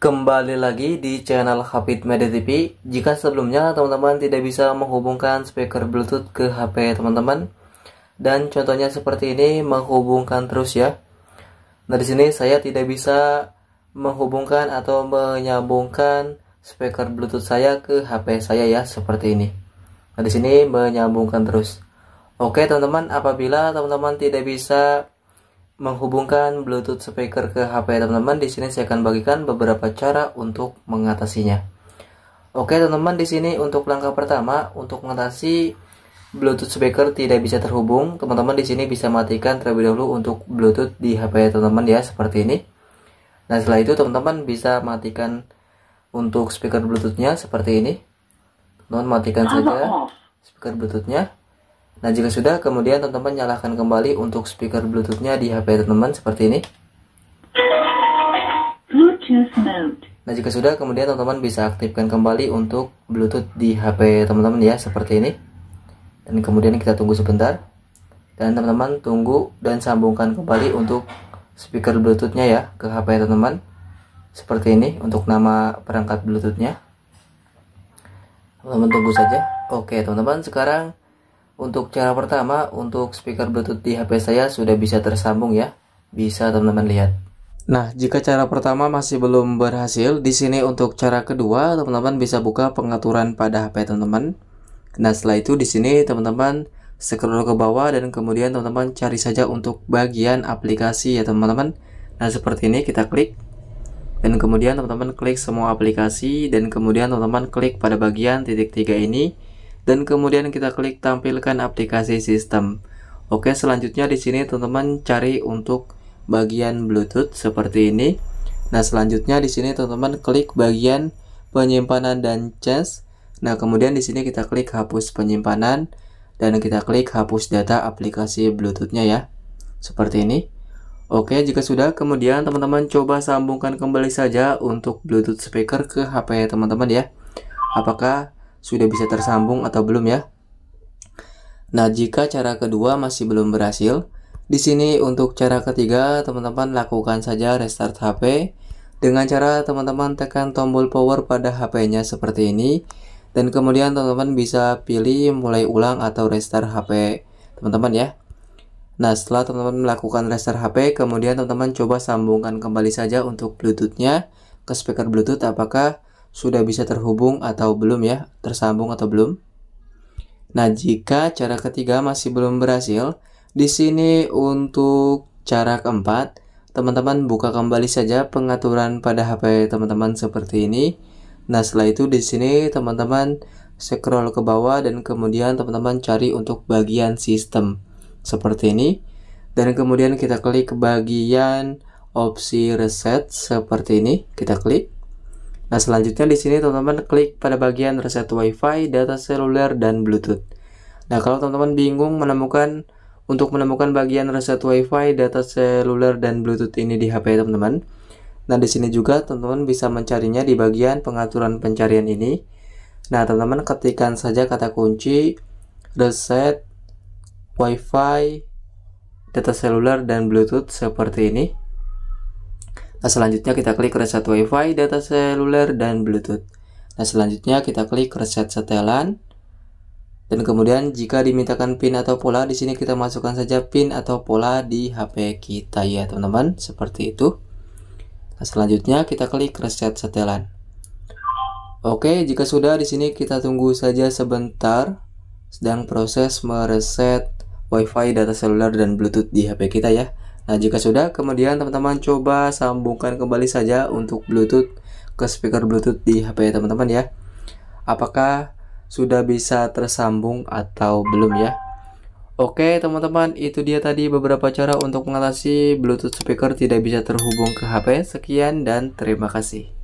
Kembali lagi di channel Hapit Media TV. Jika sebelumnya teman-teman tidak bisa menghubungkan speaker Bluetooth ke HP teman-teman, dan contohnya seperti ini menghubungkan terus ya. Nah di sini saya tidak bisa menghubungkan atau menyambungkan speaker Bluetooth saya ke HP saya ya seperti ini. Nah di sini menyambungkan terus. Oke teman-teman, apabila teman-teman tidak bisa menghubungkan Bluetooth speaker ke HP teman-teman, di sini saya akan bagikan beberapa cara untuk mengatasinya. Oke, teman-teman, di sini untuk langkah pertama untuk mengatasi Bluetooth speaker tidak bisa terhubung, teman-teman di sini bisa matikan terlebih dahulu untuk Bluetooth di HP teman-teman ya seperti ini. Nah, setelah itu teman-teman bisa matikan untuk speaker Bluetoothnya seperti ini. teman matikan saja speaker Bluetoothnya. Nah jika sudah, kemudian teman-teman nyalakan kembali untuk speaker Bluetoothnya di HP teman-teman seperti ini. Bluetooth mode. Nah jika sudah, kemudian teman-teman bisa aktifkan kembali untuk Bluetooth di HP teman-teman ya seperti ini. Dan kemudian kita tunggu sebentar. Dan teman-teman tunggu dan sambungkan kembali untuk speaker Bluetoothnya ya ke HP teman-teman. Seperti ini untuk nama perangkat Bluetoothnya. Teman-teman tunggu saja. Oke teman-teman sekarang untuk cara pertama, untuk speaker Bluetooth di HP saya sudah bisa tersambung ya. Bisa teman-teman lihat. Nah, jika cara pertama masih belum berhasil, di sini untuk cara kedua, teman-teman bisa buka pengaturan pada HP teman-teman. Nah, setelah itu di sini teman-teman scroll ke bawah dan kemudian teman-teman cari saja untuk bagian aplikasi ya teman-teman. Nah, seperti ini kita klik dan kemudian teman-teman klik semua aplikasi dan kemudian teman-teman klik pada bagian titik tiga ini dan kemudian kita klik tampilkan aplikasi sistem. Oke, selanjutnya di sini teman-teman cari untuk bagian Bluetooth seperti ini. Nah, selanjutnya di sini teman-teman klik bagian penyimpanan dan cache. Nah, kemudian di sini kita klik hapus penyimpanan dan kita klik hapus data aplikasi Bluetooth-nya ya. Seperti ini. Oke, jika sudah, kemudian teman-teman coba sambungkan kembali saja untuk Bluetooth speaker ke HP teman-teman ya. Apakah sudah bisa tersambung atau belum ya. Nah, jika cara kedua masih belum berhasil, di sini untuk cara ketiga teman-teman lakukan saja restart HP dengan cara teman-teman tekan tombol power pada HP-nya seperti ini dan kemudian teman-teman bisa pilih mulai ulang atau restart HP teman-teman ya. Nah, setelah teman-teman melakukan restart HP, kemudian teman-teman coba sambungkan kembali saja untuk Bluetooth-nya ke speaker Bluetooth apakah sudah bisa terhubung atau belum ya, tersambung atau belum. Nah, jika cara ketiga masih belum berhasil, di sini untuk cara keempat, teman-teman buka kembali saja pengaturan pada HP teman-teman seperti ini. Nah, setelah itu di sini teman-teman scroll ke bawah dan kemudian teman-teman cari untuk bagian sistem seperti ini. Dan kemudian kita klik bagian opsi reset seperti ini, kita klik. Nah, selanjutnya di sini teman-teman klik pada bagian reset WiFi, data seluler, dan Bluetooth. Nah, kalau teman-teman bingung menemukan untuk menemukan bagian reset WiFi, data seluler, dan Bluetooth ini di HP teman-teman. Nah, di sini juga teman-teman bisa mencarinya di bagian pengaturan pencarian ini. Nah, teman-teman ketikkan saja kata kunci reset WiFi, data seluler, dan Bluetooth seperti ini. Nah, selanjutnya kita klik reset WiFi, data seluler, dan Bluetooth. Nah, selanjutnya kita klik reset setelan. Dan kemudian jika dimintakan PIN atau pola, di sini kita masukkan saja PIN atau pola di HP kita ya, teman-teman. Seperti itu. Nah, selanjutnya kita klik reset setelan. Oke, jika sudah di sini kita tunggu saja sebentar. Sedang proses mereset WiFi, data seluler, dan Bluetooth di HP kita ya. Nah, jika sudah, kemudian teman-teman coba sambungkan kembali saja untuk Bluetooth ke speaker Bluetooth di HP ya, teman-teman ya. Apakah sudah bisa tersambung atau belum ya? Oke teman-teman, itu dia tadi beberapa cara untuk mengatasi Bluetooth speaker tidak bisa terhubung ke HP. Sekian dan terima kasih.